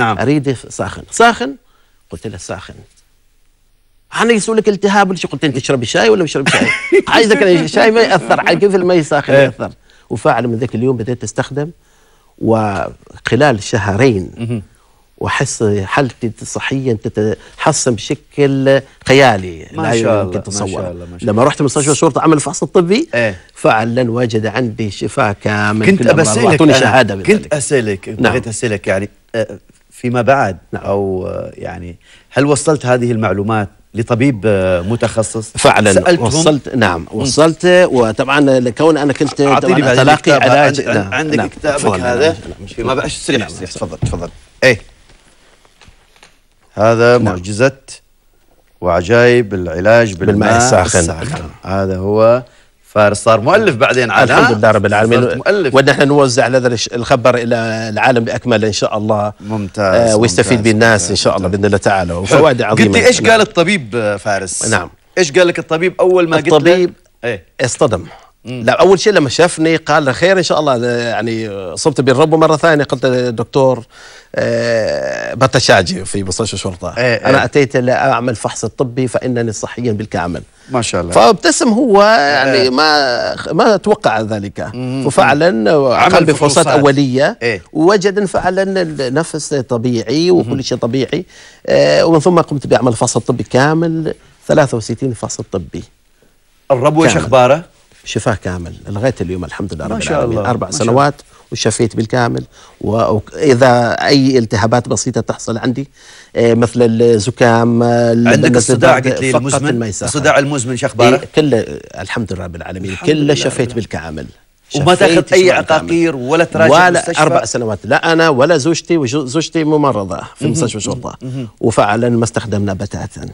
نعم اريده ساخن ساخن قلت له ساخن انا يسوي لك التهاب ولا قلت انت تشرب شاي ولا مشرب شاي؟ عايزك الشاي ما ياثر على كيف الماء ساخن إيه. ياثر وفعلا من ذاك اليوم بدأت أستخدم وخلال شهرين وأحس حالتي صحيا تتحسن بشكل خيالي ما شاء الله ما شاء الله ما شاء الله لما رحت مستشفى الشرطة عمل الفحص الطبي ايه؟ فعلا وجد عندي شفاء كامل كنت أسألك كنت أسألك نعم. بغيت أسألك يعني آه، فيما بعد أو يعني هل وصلت هذه المعلومات لطبيب متخصص فعلا وصلت نعم وصلت وطبعا لكون انا كنت طبعا تلاقي علاج عندك, نعم. عندك نعم. كتابك هذا ما بقاش سريع تفضل تفضل ايه هذا نعم. معجزه وعجائب العلاج بالماء, بالماء الساخن. الساخن هذا هو فارس صار مؤلف بعدين على الحمد لله رب العالمين مؤلف ونحن نوزع هذا الخبر الى العالم باكمله ان شاء الله ممتاز آه ويستفيد به الناس ان شاء الله باذن الله تعالى وفوائد عظيمه قلت لي ايش نعم. قال الطبيب آه، فارس؟ نعم ايش قال لك الطبيب اول ما قلت الطبيب ايه؟ اصطدم لا اول شيء لما شافني قال خير ان شاء الله يعني صبت بالرب مره ثانيه قلت للدكتور آه، بتشاجي في مستشفى الشرطه ايه, إيه. انا ايه اتيت لاعمل فحص طبي فانني صحيا بالكامل ما شاء الله فابتسم هو يعني ايه ما ما توقع ذلك وفعلا عمل بفحوصات اوليه ايه ووجد فعلا النفس طبيعي وكل شيء طبيعي آه، ومن ثم قمت بعمل فحص طبي كامل 63 فحص طبي الرب وش اخباره؟ شفاه كامل لغايه اليوم الحمد لله رب العالمين اربع سنوات وشفيت بالكامل واذا اي التهابات بسيطه تحصل عندي إيه، مثل الزكام آه، عندك الصداع قلت لي المزمن الصداع المزمن شو إيه، اخباره؟ كله الحمد لله رب العالمين كله شفيت بالكامل وما تاخذ اي عقاقير ولا تراجع ولا المستشفى. اربع سنوات لا انا ولا زوجتي وزوجتي ممرضه في مستشفى الشرطه وفعلا ما استخدمنا بتاتا